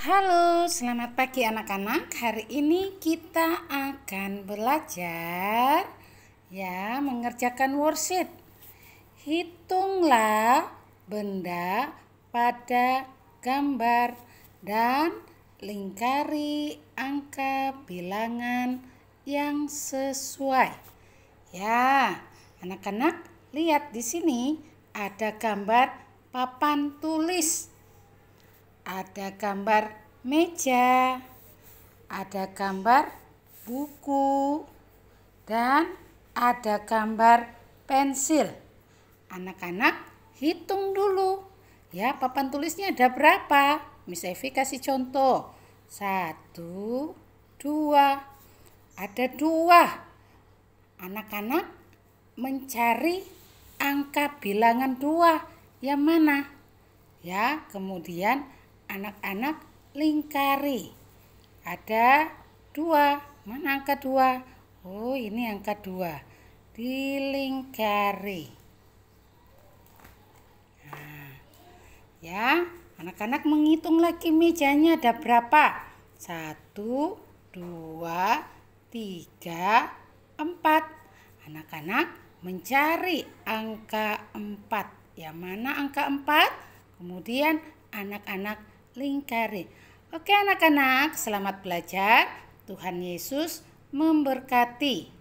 Halo, selamat pagi anak-anak. Hari ini kita akan belajar ya mengerjakan worksheet. Hitunglah benda pada gambar dan lingkari angka bilangan yang sesuai. Ya, anak-anak lihat di sini ada gambar papan tulis ada gambar meja, ada gambar buku, dan ada gambar pensil. Anak-anak hitung dulu. Ya, papan tulisnya ada berapa? Miss Evi kasih contoh. Satu, dua. Ada dua. Anak-anak mencari angka bilangan dua. Yang mana? Ya, kemudian anak-anak lingkari. Ada dua. Mana angka dua? Oh, ini angka dua. Dilingkari. Nah, ya, anak-anak menghitung lagi mejanya ada berapa. Satu, dua, tiga, empat. Anak-anak mencari angka empat. ya mana angka empat? Kemudian anak-anak lingkari. Oke anak-anak, selamat belajar. Tuhan Yesus memberkati.